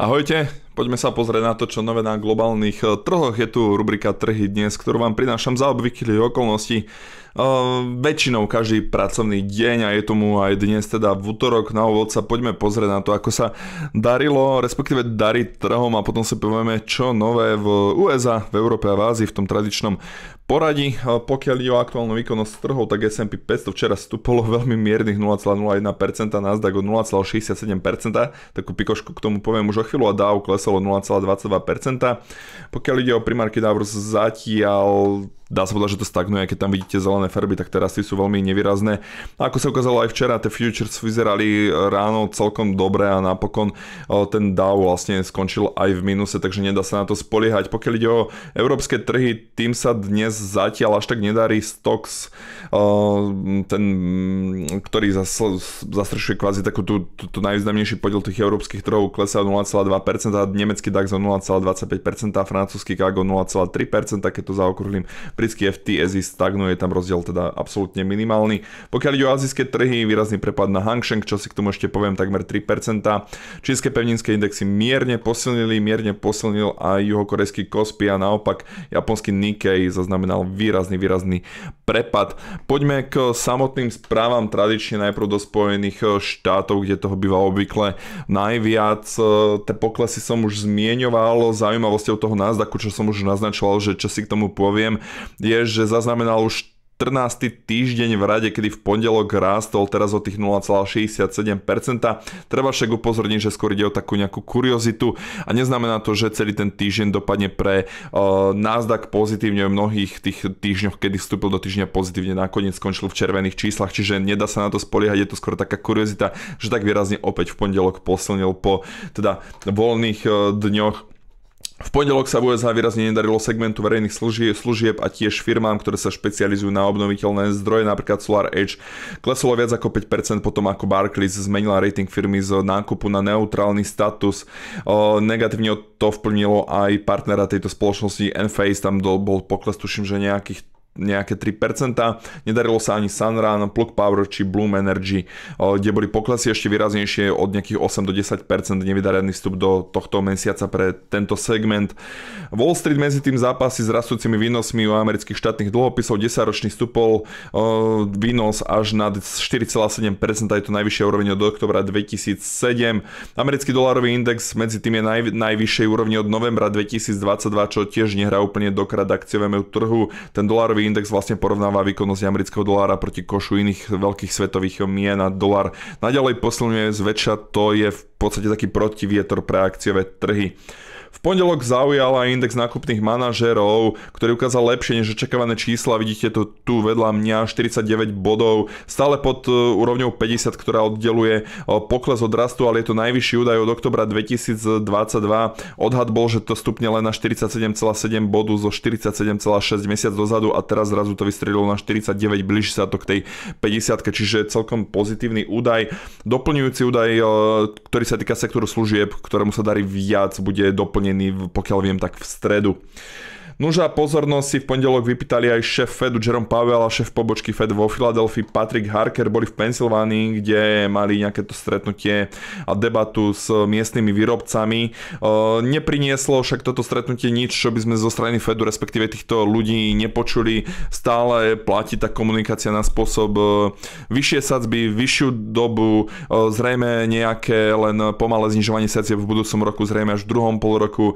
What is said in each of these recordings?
Ahojte, Poďme sa pozrieť na to, čo nové na globálnych eh, trhoch. Je tu rubrika Trhy dnes, ktorú vám prinášam za obvyklé okolnosti. Uh, väčšinou každý pracovný deň a je tomu aj dnes teda v útorok. Na úvod sa poďme pozrieť na to, ako sa darilo, respektíve darí trhom a potom si povieme, čo nové v USA, v Európe a v Ázii v tom tradičnom poradí. Eh, pokiaľ ide o aktuálnu výkonnosť trhov, tak S&P 500 včera stúpolo veľmi miernych 0,01%, Nasdaq o 0,67%, takú pikošku k tomu poviem už o chvíľu a Dow klesol klesol o 0,22%. Pokiaľ ide o primárky, Davros zatiaľ dá sa povedať, že to stagnuje, keď tam vidíte zelené farby, tak teraz sú veľmi nevýrazné. A ako sa ukázalo aj včera, tie futures vyzerali ráno celkom dobre a napokon e, ten DAO vlastne skončil aj v minuse, takže nedá sa na to spoliehať. Pokiaľ ide o európske trhy, tým sa dnes zatiaľ až tak nedarí Stox, e, ten, ktorý zastrešuje kvázi takú tú, tú, tú najvýznamnejší podiel tých európskych trhov, klesá 0,2%, nemecký DAX o 0,25%, francúzsky o 0,3%, keď to zaokrúhlim Britský FTSE stagnuje, tam rozdiel teda absolútne minimálny. Pokiaľ ide o azijské trhy, výrazný prepad na Hang Seng, čo si k tomu ešte poviem, takmer 3%. Čínske pevninské indexy mierne posilnili, mierne posilnil aj juhokorejský Kospi a naopak japonský Nikkei zaznamenal výrazný, výrazný prepad. Poďme k samotným správam tradične najprv do Spojených štátov, kde toho býva obvykle najviac. E, te poklesy som už zmieňoval, zaujímavosťou toho názdaku, čo som už naznačoval, že čo si k tomu poviem je, že zaznamenal už 14. týždeň v rade, kedy v pondelok rástol teraz o tých 0,67%. Treba však upozorniť, že skôr ide o takú nejakú kuriozitu a neznamená to, že celý ten týždeň dopadne pre uh, e, názdak pozitívne v mnohých tých týždňoch, kedy vstúpil do týždňa pozitívne, nakoniec skončil v červených číslach, čiže nedá sa na to spoliehať, je to skôr taká kuriozita, že tak výrazne opäť v pondelok posilnil po teda voľných uh, dňoch v pondelok sa v USA výrazne nedarilo segmentu verejných služieb, služieb a tiež firmám, ktoré sa špecializujú na obnoviteľné zdroje, napríklad Solar Edge. Kleslo viac ako 5% potom ako Barclays zmenila rating firmy z nákupu na neutrálny status. Negatívne to vplnilo aj partnera tejto spoločnosti Enphase, tam bol pokles tuším, že nejakých nejaké 3%. Nedarilo sa ani Sunrun, Plug Power či Bloom Energy, eh, kde boli poklesy ešte výraznejšie od nejakých 8 do 10% nevydarený vstup do tohto mesiaca pre tento segment. Wall Street medzi tým zápasy s rastúcimi výnosmi u amerických štátnych dlhopisov 10 ročný stupol eh, výnos až na 4,7%, je to najvyššia úroveň od oktobra 2007. Americký dolarový index medzi tým je naj, najvyššej úrovni od novembra 2022, čo tiež nehrá úplne dokrát akciovému trhu. Ten dolárový index vlastne porovnáva výkonnosť amerického dolára proti košu iných veľkých svetových mien a dolar naďalej posilňuje zväčša, to je v podstate taký protivietor pre akciové trhy. V pondelok zaujala index nákupných manažerov, ktorý ukázal lepšie než očakávané čísla. Vidíte to tu vedľa mňa, 49 bodov, stále pod e, úrovňou 50, ktorá oddeluje e, pokles od rastu, ale je to najvyšší údaj od oktobra 2022. Odhad bol, že to stupne len na 47,7 bodu zo 47,6 mesiac dozadu a teraz zrazu to vystrelilo na 49, blíži sa to k tej 50, čiže celkom pozitívny údaj. Doplňujúci údaj, e, ktorý sa týka sektoru služieb, ktorému sa darí viac, bude doplňovať naplnený, pokiaľ viem, tak v stredu. Nuža pozornosť si v pondelok vypýtali aj šéf Fedu Jerome Powell a šéf pobočky Fed vo Filadelfii Patrick Harker boli v Pensylvánii, kde mali nejaké to stretnutie a debatu s miestnymi výrobcami. Neprinieslo však toto stretnutie nič, čo by sme zo strany Fedu, respektíve týchto ľudí nepočuli. Stále platí tá komunikácia na spôsob vyššie sadzby, vyššiu dobu, zrejme nejaké len pomalé znižovanie sadzieb v budúcom roku, zrejme až v druhom pol roku.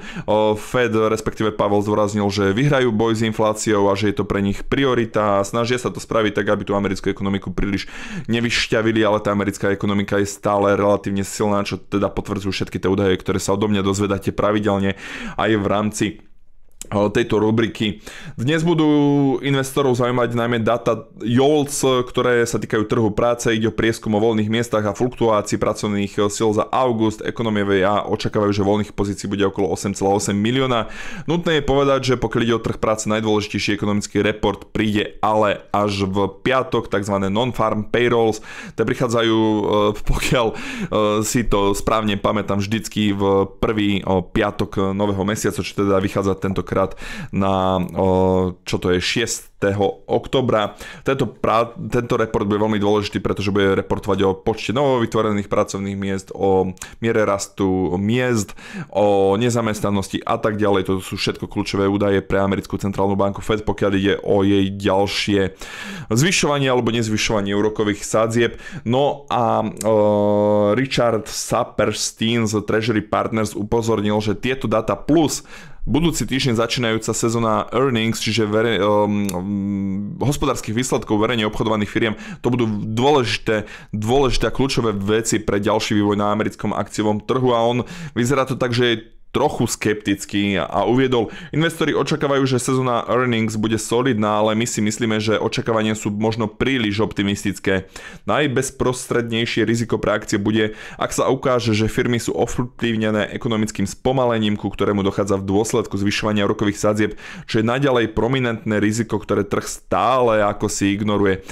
Fed, respektíve Pavel zdôraznil, že vyhrajú boj s infláciou a že je to pre nich priorita a snažia sa to spraviť tak, aby tú americkú ekonomiku príliš nevyšťavili, ale tá americká ekonomika je stále relatívne silná, čo teda potvrdzujú všetky tie údaje, ktoré sa odo mňa dozvedáte pravidelne aj v rámci tejto rubriky. Dnes budú investorov zaujímať najmä data YOLS, ktoré sa týkajú trhu práce, ide o prieskum o voľných miestach a fluktuácii pracovných e, síl za august. Ekonomie VA očakávajú, že voľných pozícií bude okolo 8,8 milióna. Nutné je povedať, že pokiaľ ide o trh práce, najdôležitejší ekonomický report príde ale až v piatok, tzv. non-farm payrolls. Te prichádzajú, e, pokiaľ e, si to správne pamätám, vždycky v prvý piatok nového mesiaca, čo teda vychádza tento tentokrát na čo to je 6. oktobra. Tento, pra, tento report bude veľmi dôležitý, pretože bude reportovať o počte novovytvorených pracovných miest, o miere rastu miest, o nezamestnanosti a tak ďalej. To sú všetko kľúčové údaje pre americkú centrálnu banku Fed, pokiaľ ide o jej ďalšie zvyšovanie alebo nezvyšovanie úrokových sadzieb. No a e, Richard Saperstein z Treasury Partners upozornil, že tieto data plus Budúci týždeň začínajúca sezóna earnings, čiže vere, um, um, hospodárskych výsledkov verejne obchodovaných firiem, to budú dôležité, dôležité a kľúčové veci pre ďalší vývoj na americkom akciovom trhu a on vyzerá to tak, že trochu skeptický a uviedol, investori očakávajú, že sezóna earnings bude solidná, ale my si myslíme, že očakávania sú možno príliš optimistické. Najbezprostrednejšie riziko pre akcie bude, ak sa ukáže, že firmy sú ovplyvnené ekonomickým spomalením, ku ktorému dochádza v dôsledku zvyšovania rokových sadzieb, čo je naďalej prominentné riziko, ktoré trh stále ako si ignoruje.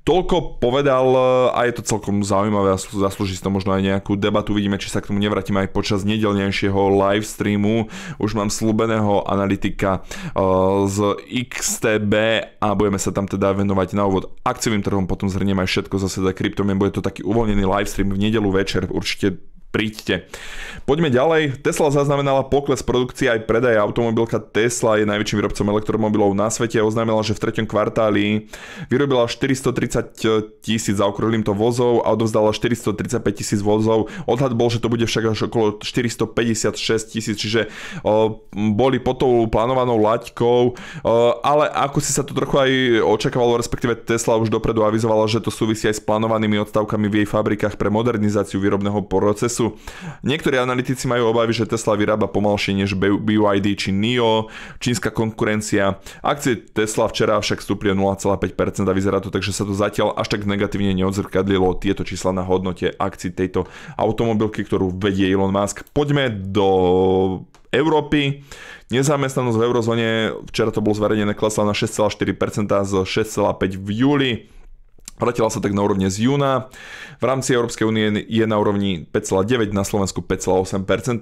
Toľko povedal eh, a je to celkom zaujímavé a zaslúži si to možno aj nejakú debatu. Vidíme, či sa k tomu nevrátim aj počas nedelnejšieho live streamu. Už mám slúbeného analytika eh, z XTB a budeme sa tam teda venovať na úvod akciovým trhom, potom zhrnieme aj všetko zase za kryptomien. Bude to taký uvoľnený live stream v nedelu večer. Určite príďte. Poďme ďalej. Tesla zaznamenala pokles produkcie aj predaje. Automobilka Tesla je najväčším výrobcom elektromobilov na svete a oznámila, že v treťom kvartáli vyrobila 430 tisíc zaokrúhlim to vozov a odovzdala 435 tisíc vozov. Odhad bol, že to bude však až okolo 456 tisíc, čiže o, boli pod tou plánovanou laťkou, o, ale ako si sa to trochu aj očakávalo, respektíve Tesla už dopredu avizovala, že to súvisí aj s plánovanými odstavkami v jej fabrikách pre modernizáciu výrobného procesu sú. Niektorí analytici majú obavy, že Tesla vyrába pomalšie než BYD či NIO, čínska konkurencia. Akcie Tesla včera však stúpli o 0,5% a vyzerá to tak, že sa to zatiaľ až tak negatívne neodzrkadlilo tieto čísla na hodnote akcií tejto automobilky, ktorú vedie Elon Musk. Poďme do Európy. Nezamestnanosť v eurozóne, včera to bolo zverejnené, klesla na 6,4% z 6,5% v júli. Vrátila sa tak na úrovne z júna. V rámci Európskej únie je na úrovni 5,9, na Slovensku 5,8%.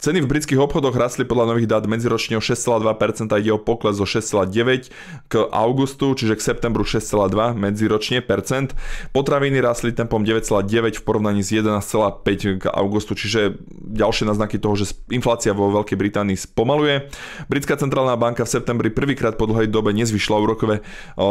Ceny v britských obchodoch rastli podľa nových dát medziročne o 6,2%, ide o pokles o 6,9% k augustu, čiže k septembru 6,2% medziročne percent. Potraviny rastli tempom 9,9% v porovnaní s 11,5% k augustu, čiže ďalšie náznaky toho, že inflácia vo Veľkej Británii spomaluje. Britská centrálna banka v septembri prvýkrát po dlhej dobe nezvyšla úrokové eh,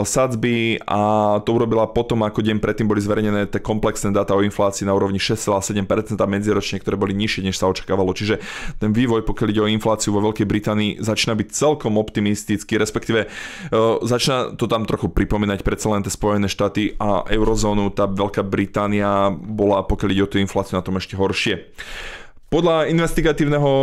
sadzby a to urobila po potom, ako deň predtým boli zverejnené tie komplexné dáta o inflácii na úrovni 6,7% medziročne, ktoré boli nižšie, než sa očakávalo. Čiže ten vývoj, pokiaľ ide o infláciu vo Veľkej Británii, začína byť celkom optimistický, respektíve uh, začína to tam trochu pripomínať predsa len tie Spojené štáty a eurozónu. Tá Veľká Británia bola, pokiaľ ide o tú infláciu, na tom ešte horšie. Podľa investigatívneho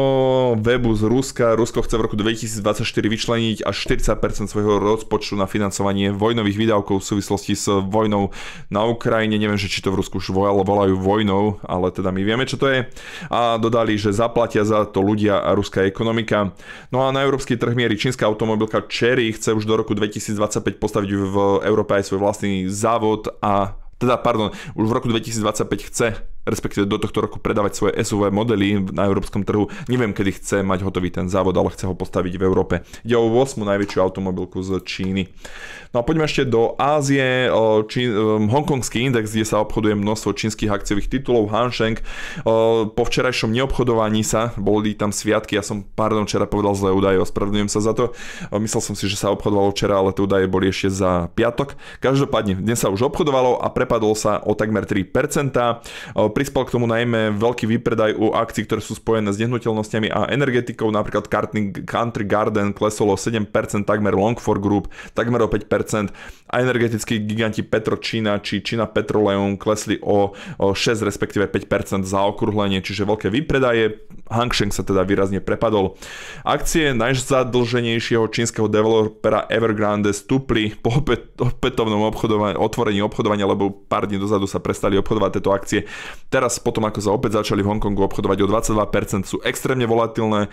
webu z Ruska, Rusko chce v roku 2024 vyčleniť až 40% svojho rozpočtu na financovanie vojnových výdavkov v súvislosti s vojnou na Ukrajine. Neviem, že či to v Rusku už volajú vojnou, ale teda my vieme, čo to je. A dodali, že zaplatia za to ľudia a ruská ekonomika. No a na európsky trh mierí čínska automobilka Cherry chce už do roku 2025 postaviť v Európe aj svoj vlastný závod a teda, pardon, už v roku 2025 chce respektíve do tohto roku predávať svoje SUV modely na európskom trhu. Neviem, kedy chce mať hotový ten závod, ale chce ho postaviť v Európe. Ide o 8. najväčšiu automobilku z Číny. No a poďme ešte do Ázie. Čí, um, hongkongský index, kde sa obchoduje množstvo čínskych akciových titulov, Hansheng. Po včerajšom neobchodovaní sa, boli tam sviatky, ja som, pardon, včera povedal zlé údaje, ospravedlňujem sa za to. Myslel som si, že sa obchodovalo včera, ale tie údaje boli ešte za piatok. Každopádne, dnes sa už obchodovalo a prepadol sa o takmer 3%. Pri Prispel k tomu najmä veľký výpredaj u akcií, ktoré sú spojené s nehnuteľnosťami a energetikou, napríklad Country Garden klesol 7%, takmer Long for Group takmer o 5% a energetickí giganti Petročína či Čína Petroleum klesli o, 6 respektíve 5% za okrúhlenie, čiže veľké výpredaje. Hang Sheng sa teda výrazne prepadol. Akcie najzadlženejšieho čínskeho developera Evergrande stúpli po opätovnom obchodovaní, otvorení obchodovania, lebo pár dní dozadu sa prestali obchodovať tieto akcie Teraz potom, ako sa opäť začali v Hongkongu obchodovať o 22%, sú extrémne volatilné, e,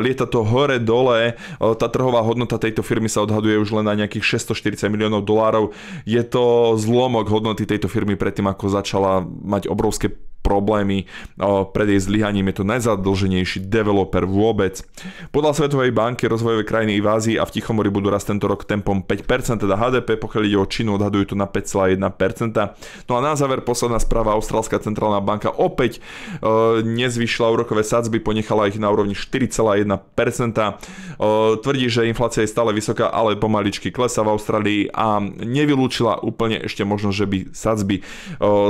lieta to hore-dole, e, tá trhová hodnota tejto firmy sa odhaduje už len na nejakých 640 miliónov dolárov. Je to zlomok hodnoty tejto firmy predtým, ako začala mať obrovské problémy. Pred jej zlyhaním je to najzadlženejší developer vôbec. Podľa Svetovej banky rozvojové krajiny v Ázii a v Tichomori budú rast tento rok tempom 5%, teda HDP, pokiaľ ide o Čínu, odhadujú to na 5,1%. No a na záver posledná správa, Austrálska centrálna banka opäť e, nezvyšila úrokové sadzby, ponechala ich na úrovni 4,1%. E, tvrdí, že inflácia je stále vysoká, ale pomaličky klesá v Austrálii a nevylúčila úplne ešte možno, že by sadzby e,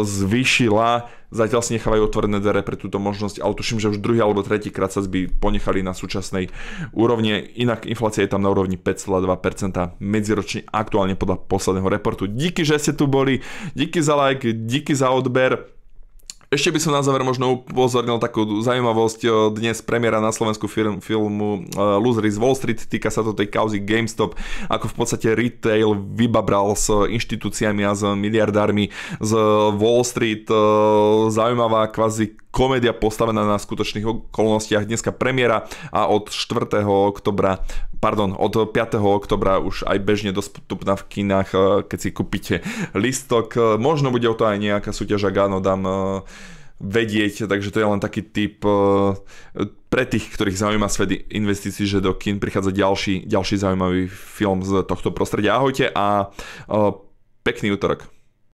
zvýšila Zatiaľ si nechávajú otvorené dvere pre túto možnosť, ale tuším, že už druhý alebo tretí krát sa by ponechali na súčasnej úrovne. Inak inflácia je tam na úrovni 5,2% medziročne aktuálne podľa posledného reportu. Díky, že ste tu boli, díky za like, díky za odber. Ešte by som na záver možno upozornil takú zaujímavosť. Dnes premiéra na Slovensku film, filmu e, Losery z Wall Street. Týka sa to tej kauzy GameStop, ako v podstate retail vybabral s inštitúciami a s miliardármi z e, Wall Street. E, zaujímavá kvázi komédia postavená na skutočných okolnostiach dneska premiera a od 4. oktobra, pardon, od 5. oktobra už aj bežne dostupná v kinách, e, keď si kúpite listok. E, možno bude o to aj nejaká súťaž, ak áno, dám e, vedieť, takže to je len taký typ pre tých, ktorých zaujíma svet investícií, že do kin prichádza ďalší, ďalší zaujímavý film z tohto prostredia. Ahojte a pekný útorok.